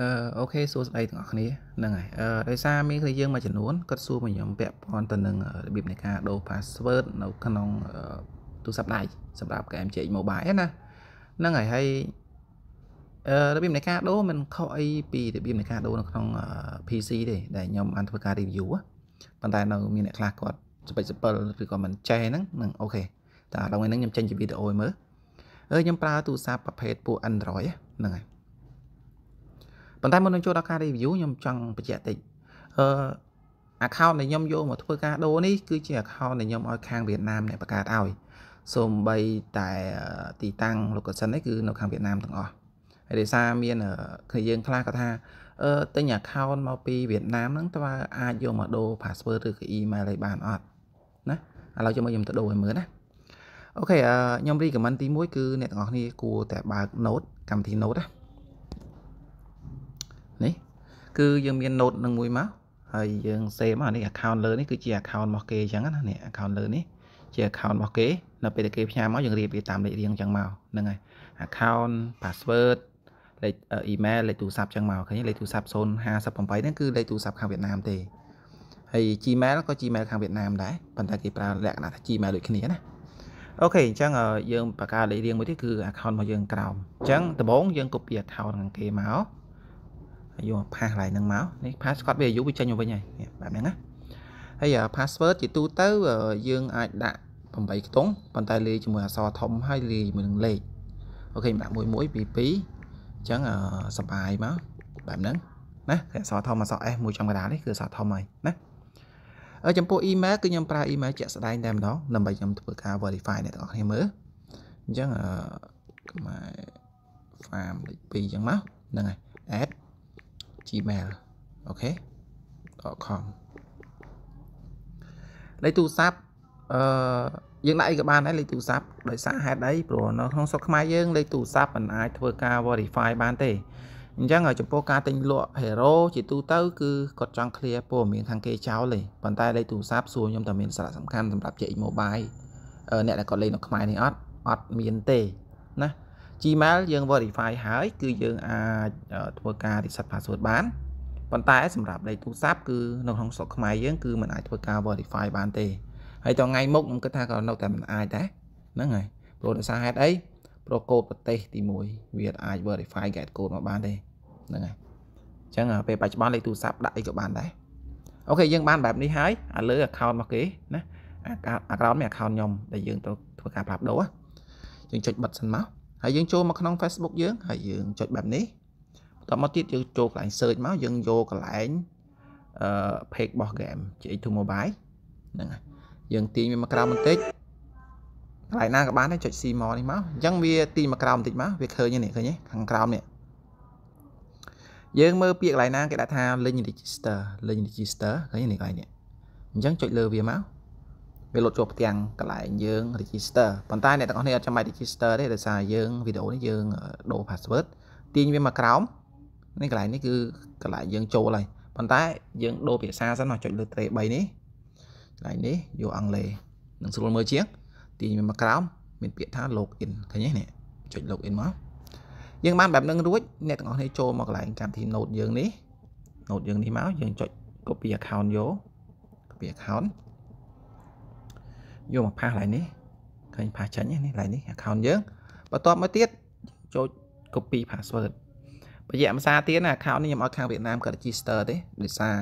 អឺអូខេសួរស្ដីទាំងអស់គ្នាហ្នឹងហើយអឺដោយសារមានគ្នាយើងមួយចំនួនគាត់សួរមកខ្ញុំពាក់ព័ន្ធទៅនឹងរបៀបនៃការដូរ password នៅ ក្នុង ទូរស័ព្ទដៃសម្រាប់ KMCX Mobile ណាហ្នឹងហើយហើយអឺរបៀបនៃការដូរมันខុសអីពីរបៀបនៃការដូរនៅក្នុង PC ទេដែលខ្ញុំបានធ្វើការ review ប៉ុន្តែ នៅ មានអ្នកខ្លះគាត់ស្បិចស្ពិលឬក៏មិនចេះហ្នឹងហ្នឹងអូខេតែឥឡូវហ្នឹងខ្ញុំចេញជាវីដេអូឲ្យមើលអឺខ្ញុំប្រើទូរស័ព្ទប្រភេទពួក Android ហ្នឹងហើយប៉ុន្តែមុននឹងចូលដល់ការ review ខ្ញុំចង់បញ្ជាក់តិចអឺ account ដែលខ្ញុំយកមកធ្វើការដូរនេះគឺជា account ដែលខ្ញុំឲ្យខាងវៀតណាមអ្នកបង្កើតឲ្យសូម្បីតែទីតាំង location នេះគឺនៅខាងវៀតណាមទាំងអស់ហើយដោយសារមានគ្នាយើងខ្លះគាត់ថាអឺទិញ account មកពីវៀតណាមហ្នឹងតើអាចយកមកដូរ password ឬក៏ email ឲ្យបានអត់ណាឥឡូវចាំខ្ញុំទៅដូរឲ្យមើលណាអូខេខ្ញុំ recommend ទី1គឺអ្នកទាំងអស់គ្នាគួរតែបើក note កម្មវិធី note ណានេះគឺយើងមាន note នឹងមួយមកហើយយើង save មកនេះ account លើនេះគឺជា account របស់គេអញ្ចឹងណានេះ account លើនេះជា account របស់គេនៅពេលដែលគេផ្ញើមកយើងរៀបវាតាមលេខរៀងអញ្ចឹងមកហ្នឹងហើយ account password លេខ email លេខទូរស័ព្ទអញ្ចឹងមកឃើញលេខទូរស័ព្ទ058ហ្នឹងគឺលេខទូរស័ព្ទខាងវៀតណាមទេហើយ Gmail ក៏ Gmail ខាងវៀតណាមដែរប៉ុន្តែគេប្រើលក្ខណៈថា Gmail ដូចគ្នាណាអូខេអញ្ចឹងយើងបង្កើតលេខរៀងមួយទៀតគឺ account របស់យើងក្រោមអញ្ចឹងដំបូងយើង copy account ខាងគេមកយកផាសកន្លែងហ្នឹងមកនេះផាសគាត់វាអាយុវាចេញមកវិញហើយបែបហ្នឹងណាហើយ password ជាទូទៅយើងអាចដាក់8ខ្ទង់ប៉ុន្តែលាយជាមួយអក្សរធំហើយលាយជាមួយនឹងលេខអូខេដាក់1 1 2 2អញ្ចឹងសបាយមកបែបហ្នឹងណាអក្សរធំអក្សរ S មួយចំកណ្ដាលនេះគឺអក្សរធំហើយណាអឺចំពោះ email គឺខ្ញុំប្រើ email ជាក់ស្ដែងតែម្ដងដើម្បីខ្ញុំធ្វើការ verify អ្នកទាំងអស់គ្នាមើលអញ្ចឹងអឺខ្មែរ farm លេខ2អញ្ចឹងមកហ្នឹងហើយ add gmail អូខេ .com លេខទូរស័ព្ទអឺយើងដាក់អីក៏បានដែរលេខទូរស័ព្ទដោយសារហេតុអីព្រោះនៅក្នុងស្រុកខ្មែរយើងលេខទូរស័ព្ទមិនអាចធ្វើការ verify បានទេអញ្ចឹងចំពោះការទិញលក់ Hero ជាទូទៅគឺគាត់ចង់ clear ព័ត៌មានខាងគេចោលទេប៉ុន្តែលេខទូរស័ព្ទសួរខ្ញុំតើមានសារៈសំខាន់សម្រាប់ JX Mobile អ្នកដែលគាត់លេងនៅខ្មែរនេះអត់អត់មានទេណា Gmail យើង verify ហើយគឺយើងអាចធ្វើការ reset password បានប៉ុន្តែសម្រាប់លេខទូរស័ព្ទគឺនៅក្នុងស្រុកខ្មែរយើង គឺมันអាចធ្វើការ verify បានទេហើយតថ្ងៃមុខខ្ញុំគិតថាក៏នៅតែมันអាចដែរហ្នឹងហើយព្រោះដោយសារហេតុអីព្រោះកូដប្រទេស ទី1វាអាច verify get code មកបានទេហ្នឹងហើយអញ្ចឹងពេលបច្ចុប្បន្នលេខទូរស័ព្ទដាក់អីក៏បាន ដែរអូខេយើងបានបែបនេះហើយឥឡូវ account របស់គេណា account មាន account ខ្ញុំដែលយើងត្រូវធ្វើការផ្លាស់ប្ដូរយើងចុចបិទសិនមកហើយយើងចូលមកក្នុង Facebook យើងហើយយើងចុចបែបនេះបន្ទាប់មកទៀតយើងចូលកន្លែង search មកយើងយកកន្លែងអឺ page របស់ game ជា X2 mobile ហ្នឹងហើយយើងទាញវាមកក្រោមបន្តិចកន្លែងណាក៏បានដែរចុច C មកនេះមកអញ្ចឹងវាទាញមកក្រោមបន្តិចមកវាឃើញនេះឃើញទេខាងក្រោមនេះយើងមើលពាក្យកន្លែងណាគេដាក់ថា link register link register ឃើញនេះកន្លែងនេះអញ្ចឹងចុចលើវាមកវាលុតចូលផ្ទាំងកន្លែងយើង register ប៉ុន្តែអ្នកទាំងអស់គ្នាអត់ចាំបាច់ register ទេដោយសារយើងវីដេអូនេះយើងដូរ password ទាញវាមកក្រោមនេះកន្លែងនេះគឺកន្លែងយើងចូលហើយប៉ុន្តែយើងដូរភាសាសិនមកចុចលើ tray 3នេះកន្លែងនេះយកអង់គ្លេសនឹងស្រួលមើលជាងទាញវាមកក្រោមមានពាក្យថា log in ឃើញទេនេះចុច log in មកយើងបានបែបនឹងរួច អ្នកទាំងអស់គ្នាចូលមកកន្លែងកម្មវិធី note យើងនេះ note យើងនេះមកយើងចុច copy account យក copy account យកមកផាសឡើងនេះឃើញផាសចាញ់នេះឡើងនេះ account យើងបន្ទាប់មកទៀតចូល copy password បើយកភាសាទៀតណា account នេះខ្ញុំឲ្យខាងវៀតណាមគាត់ register ទេដោយសារ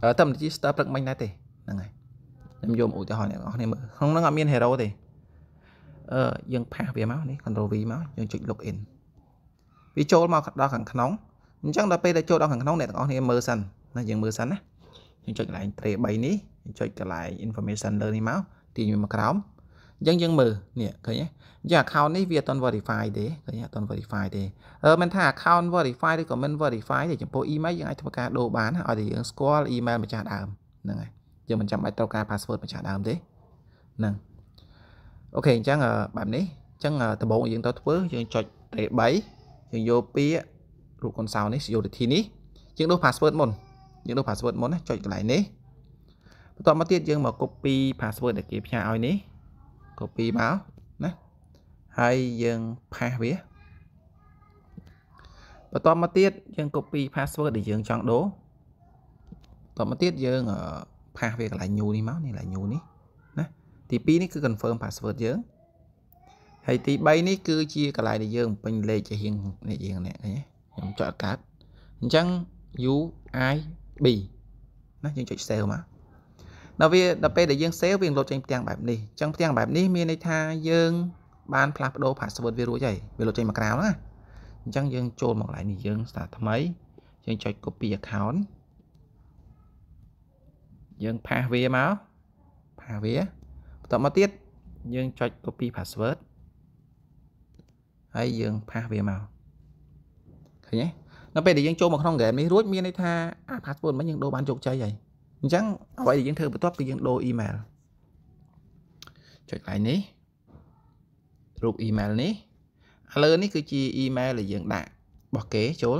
អឺតែ register ព្រឹកមិញដែរទេហ្នឹងហើយខ្ញុំយកឧទាហរណ៍អ្នកនរគ្នាមើលក្នុងហ្នឹងអត់មាន hero ទេអឺយើងផាសវាមកនេះ control V មកយើងចុច log in វាចូលមកដល់ខាងក្នុងអញ្ចឹងដល់ពេលដែលចូលដល់ខាងក្នុងអ្នកទាំងអស់គ្នាមើលសិនណាយើងមើលសិនណាខ្ញុំចុចកន្លែង tray 3នេះចុចកន្លែង information លើនេះមកទាញវាមកក្រោមអញ្ចឹងយើងមើលនេះឃើញទេយើង account នេះវាអត់ verify ទេឃើញអត់ verify ទេអឺមិនថា account verify ឬក៏មិន verify ទេចំពោះ email យើងអាចធ្វើការដូរបានឲ្យតែយើងស្គាល់ email ម្ចាស់ដើមហ្នឹងហើយយើងមិនចាំបាច់ត្រូវការ password ម្ចាស់ដើមទេហ្នឹងអូខេអញ្ចឹងបែបនេះអញ្ចឹងដំបូងយើងត្រូវធ្វើយើងចុច tray 3យើងយកពាក្យរូបកូនសោនេះ security នេះយើងដូរ password មុនយើងដូរ password មុនណាចុចកន្លែងនេះបន្តមកទៀតយើងមក copy password ដែលគេផ្ញើឲ្យនេះ copy មកណាហើយយើង pass វាបន្តមកទៀតយើង copy password ដែលយើងចង់ដូរបន្តមកទៀតយើង pass វាកន្លែង new នេះមកនេះកន្លែង new នេះណាទី2នេះគឺ confirm password យើងហើយទី3នេះគឺជាកន្លែងដែលយើងពេញលេខជារៀងនេះយើងនេះខ្ញុំចុចកាត់អញ្ចឹង U I B ណាយើងចុច save មកដល់វាដល់ពេលដែលយើង save វាលោតចេញផ្ទាំងបែបនេះអញ្ចឹងផ្ទាំងបែបនេះមានន័យថាយើងបានផ្លាស់ប្ដូរ password វារួចហើយវាលោតចេញមកក្រៅណាអញ្ចឹងយើងចូលមកកន្លែងនេះយើង start ថ្មីយើងចុច copy account យើងផាសវាមកផាសវាបន្តមកទៀតយើងចុច copy password ហើយយើងផាសវាមកឃើញទេដល់ពេលដែលយើងចូលមកក្នុងហ្គេមនេះរួចមានន័យថាអា password មិនយើងដូរបានជោគជ័យហើយអញ្ចឹងអ្វីដែលយើងធ្វើបន្ទាប់គឺយើងដូរ email ចុច line នេះរូប email នេះឥឡូវនេះគឺជា email ដែលយើងដាក់របស់គេចូល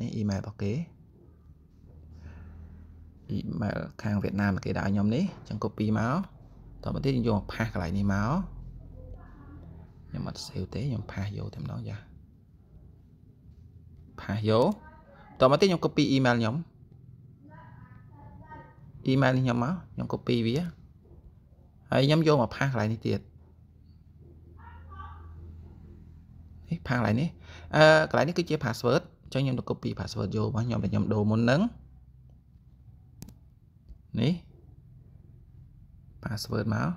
នេះ email របស់គេ email ខាងវៀតណាមគេដាក់ឲ្យខ្ញុំនេះអញ្ចឹង copy មកតបន្តិចយើងយកផាសកន្លែងនេះមកខ្ញុំអត់ save ទេខ្ញុំផាសយកតែម្ដងចាផាសយកតបន្តិចខ្ញុំ copy email ខ្ញុំ email នេះខ្ញុំមកខ្ញុំ copy វាហើយខ្ញុំយកមកផាសកន្លែងនេះទៀតនេះផាសកន្លែងនេះអឺកន្លែងនេះគឺជា password ចឹងខ្ញុំទៅ copy password យករបស់ខ្ញុំដែលខ្ញុំដូរមុនហ្នឹងនេះ password មក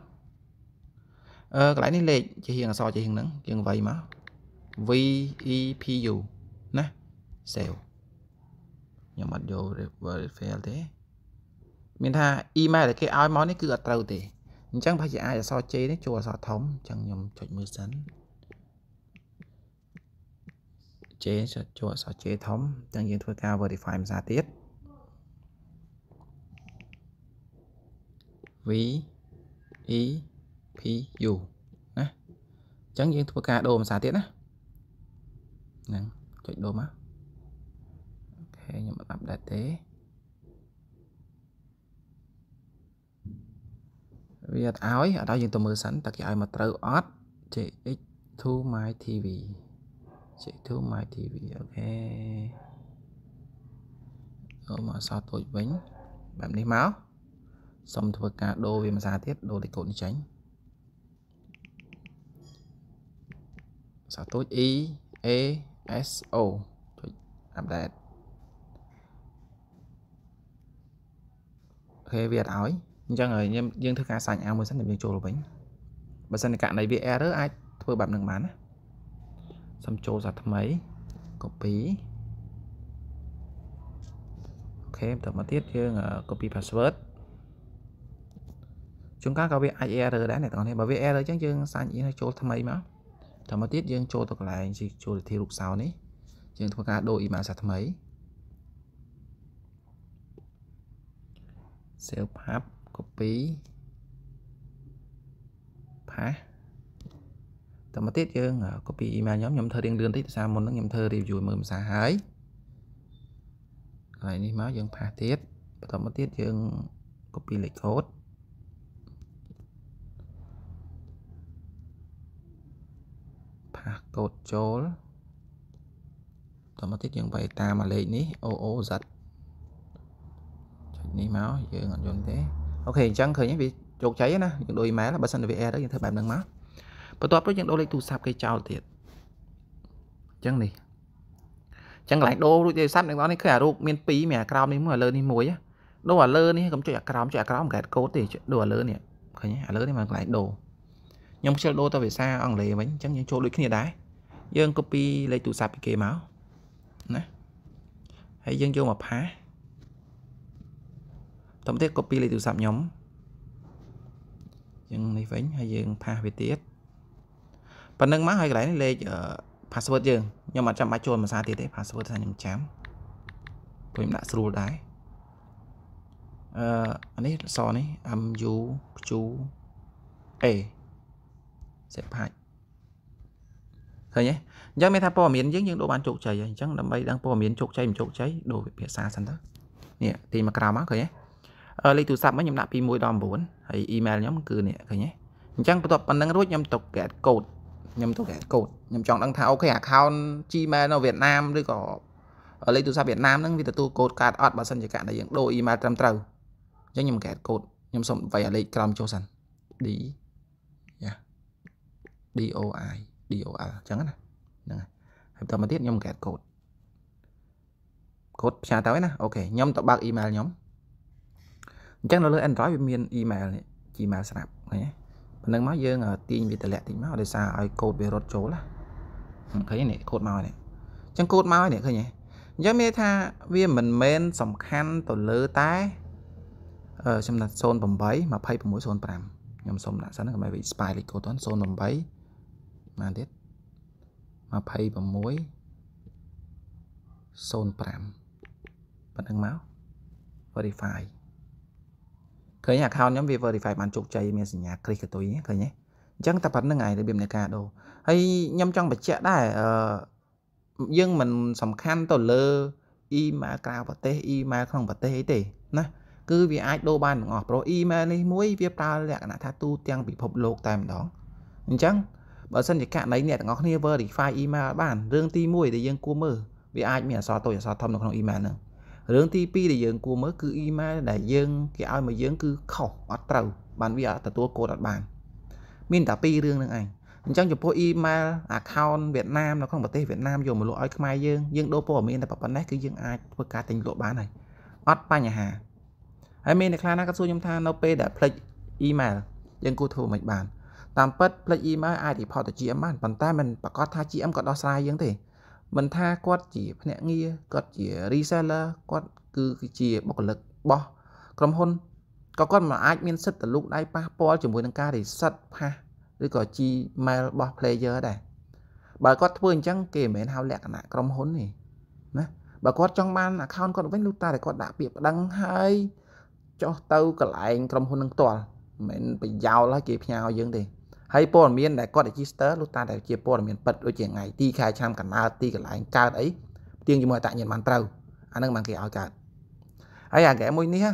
អឺកន្លែងនេះលេខជារៀងអក្សរជារៀងហ្នឹងជាងវៃមក V E P U ណា save ខ្ញុំអត់យក verify ទេមានថា email ដែលគេឲ្យមកនេះគឺអត់ត្រូវទេអញ្ចឹងប្រហែលជាអាចអក្សរ J នេះចូលអក្សរធំអញ្ចឹងខ្ញុំចុចមើលសិន J ចូលអក្សរ J ធំអញ្ចឹងយើងធ្វើការ verify ភាសាទៀត V E P U ណាអញ្ចឹងយើងធ្វើការដូរភាសាទៀតណាហ្នឹងចុចដូរមកអូខេខ្ញុំអត់អាប់ដេតទេវាអត់ឲ្យអត់ឲ្យយើងទៅមើលសិនតើគេឲ្យមកត្រូវអត់ JX2 my TV JX2 my TV អូខេចូលមកសោតូចវិញបែបនេះមកសុំធ្វើការដូរវាភាសាទៀតដូរលេខកូដនេះចេញសោតូច E A S O ចុច update អូខេវាអត់ឲ្យអញ្ចឹងហើយយើងធ្វើការ sign out មួយសិនយើងចូលទៅវិញបើសិនជាករណីវា error អាចធ្វើបែបហ្នឹងបានណាសុំចូលសារថ្មី copy អូខេបន្តមកទៀតយើង copy password ជួនកាលក៏វាអាច error ដែរអ្នកទាំងនេះបើវា error អញ្ចឹងយើង sign in ឲ្យចូលថ្មីមកបន្តមកទៀតយើងចូលទៅកន្លែងចូលទៅទីរូបសោនេះយើងធ្វើការដូរ email សារថ្មី save app copy ផាសតែមកទៀតយើង copy email ខ្ញុំខ្ញុំធ្វើរៀងលឿនតិចដោយសារមុនហ្នឹងខ្ញុំធ្វើ review មើលភាសាហើយកន្លែងនេះមកយើងផាសទៀតបន្តមកទៀតយើង copy លេខ code ផាស code ចូលបន្តមកទៀតយើងបែកតាមអាលេខនេះ OOZ ចុចនេះមកយើងអត់យល់ទេអូខេអញ្ចឹងឃើញវាជោគជ័យណាយើងដូរ email បើសិនជាវា error យើងធ្វើបែបហ្នឹងមកបន្ទាប់ទៅយើងដូរលេខទូរស័ព្ទគេចោលទៀតអញ្ចឹងនេះអញ្ចឹងកន្លែងដូររូបទូរស័ព្ទអ្នកនរនេះឃើញអារូបមាន2មានអាក្រោមនេះមួយអាលើនេះមួយដូរអាលើនេះកុំចុចអាក្រោមចុចអាក្រោមកែតកូដទេដូរអាលើនេះឃើញអាលើនេះមកកន្លែងដូរខ្ញុំខ្ជិលដូរទៅភាសាអង់គ្លេសវិញអញ្ចឹងយើងចូលដូចគ្នាដែរយើង copy លេខទូរស័ព្ទពីគេមកណាហើយយើងយកមកផាសតមកទៀត copy លេខទូរស័ព្ទខ្ញុំយើងនេះវិញហើយយើងផាសវាទៀតប៉ណ្ណឹងមកហើយកន្លែងនេះលេខ password យើងខ្ញុំអត់ចាំបាច់ចូលភាសាទៀតទេ password ថាខ្ញុំចាំព្រោះខ្ញុំដាក់ស្រួលដែរអឺអានេះសនេះ m u q a សេផាច់ឃើញទេអញ្ចឹងមានថាព័ត៌មានយើងយើងដូរបានជោគជ័យហើយអញ្ចឹងដើម្បីដឹងព័ត៌មានជោគជ័យមិនជោគជ័យដូរភាសាសិនទៅនេះទីមកក្រោមមកឃើញទេលេខទូរស័ព្ទមកខ្ញុំដាក់ពី1ដល់9ហើយ email ខ្ញុំគឺនេះឃើញទេអញ្ចឹងបន្ទាប់ប៉ុណ្ណឹងរួចខ្ញុំទៅ get code ខ្ញុំទៅ get code ខ្ញុំចង់ដឹងថាអូខេ account Gmail នៅវៀតណាមឬក៏លេខទូរស័ព្ទវៀតណាមហ្នឹងវាទទួលកូដកាតអត់បើសិនជាកាក់ដែលយើងដូរ email ត្រឹមត្រូវអញ្ចឹងខ្ញុំ get code ខ្ញុំសុំវាយឲ្យលេខក្រោមចុះសិន D យ៉ា DOI DOL អញ្ចឹងណាហ្នឹងហើយហើយបន្តមកទៀតខ្ញុំ get code កូដផ្សាយទៅណាអូខេខ្ញុំទៅបើក email ខ្ញុំអញ្ចឹងនៅលើ Android វាមាន email នេះ Gmail ស្រាប់ឃើញទេប៉ុណ្្នឹងមកយើងទាញវាតម្លាក់តិចមកដោយសារឲ្យកូដវារត់ចូលណាឃើញនេះកូដមកនេះអញ្ចឹងកូដមកនេះឃើញទេអញ្ចឹងមានថាវាមិនមែនសំខាន់ទៅលើតែចំណាត់08 2605ខ្ញុំសូមដាក់សិនកុំឲ្យវា spy លេខកូដហ្នឹង08បានទៀត26 05ប៉ណ្ណឹងមក verify ឃើញ account ខ្ញុំវា verify បានជោគជ័យមានសញ្ញាគ្រីសកតុយឃើញទេអញ្ចឹងតែប៉ុណ្្នឹងឯងរបៀបនៃការដូរហើយខ្ញុំចង់បញ្ជាក់ដែរអឺយើងមិនសំខាន់ទៅលើ email ក្រៅប្រទេស email ក្នុងប្រទេសអីទេណាគឺវាអាចដូរបានទាំងអស់ព្រោះ email នេះមួយវាប្រើលក្ខណៈថាទូទាំងពិភពលោកតែម្ដងអញ្ចឹងបើសិនជាករណីអ្នកទាំងអស់គ្នា verify email បានរឿងទី1ដែលយើងគួរមើលវាអាចមានអក្សរតូចអក្សរធំនៅក្នុង email ហ្នឹងរឿងទី2ដែលយើងគួរមើលគឺ email ដែលយើងគេឲ្យមកយើងគឺខុសអត់ត្រូវ បានវាទទួលកូដអត់បានមានតែពីររឿងហ្នឹងឯងអញ្ចឹងចំពោះ email account វៀតណាមនៅក្នុងប្រទេសវៀតណាមយកមកលក់ឲ្យខ្មែរយើងយើងដូរព័ត៌មានតែប៉ុណ្ណេះគឺយើងអាចធ្វើការទិញលក់បានហើយអត់បញ្ហាហើយមានអ្នកខ្លះណាក៏សួរខ្ញុំថានៅពេលដែលផ្លេច email យើងគួរធ្វើមិនបានតាមពិតផ្លេច email អាច report ទៅ GM បានប៉ុន្តែมันប្រកាសថា GM ក៏ដោះស្រាយយើងទេមិនថាគាត់ជាភ្នាក់ងារគាត់ជា reseller គាត់គឺជាបុគ្គលិករបស់ក្រុមហ៊ុនក៏គាត់មិនអាចមានសិទ្ធិទៅលូកដៃប៉ះពាល់ជាមួយនឹងការ reset ផាសឬក៏ Gmail របស់ player ដែរបើគាត់ធ្វើអញ្ចឹងគេមិនមែនហៅលក្ខណៈក្រុមហ៊ុនទេណាបើគាត់ចង់បាន account គាត់វិញលុះតាតែគាត់ដាក់ពាក្យប្តឹងហើយចុះទៅកន្លែងក្រុមហ៊ុននឹងផ្ទាល់មិនមែនប្រយោលឲ្យគេផ្ញើយើងទេហើយព័ត៌មានដែលគាត់ register លុះតាតែជាព័ត៌មានពិតដូចជាថ្ងៃទីខែឆ្នាំកណ្ដាលទីកន្លែងកើតអីទៀងជាមួយអតញ្ញាណបានត្រូវអាហ្នឹងបានគេឲ្យកើតហើយអា game មួយនេះហ៎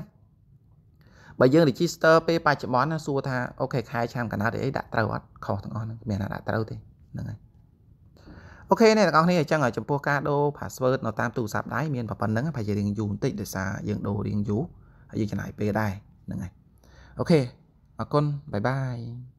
បើយើង register ពេលបច្ចុប្បន្នសួរថាអូខេខែឆ្នាំកណ្ដាលអីដាក់ត្រូវអត់ខុសទាំងអស់ហ្នឹងមានតែដាក់ត្រូវទេហ្នឹងហើយអូខេអ្នកទាំងអស់គ្នាអញ្ចឹងចំពោះការដូរ password នៅតាមទូរស័ព្ទដៃមានប៉ុណ្្នឹងប្រហែលជារៀងយូរបន្តិចដោយសារយើងដូររៀងយូរហើយយើងចំណាយពេលដែរហ្នឹងហើយអូខេអរគុណបាយបាយ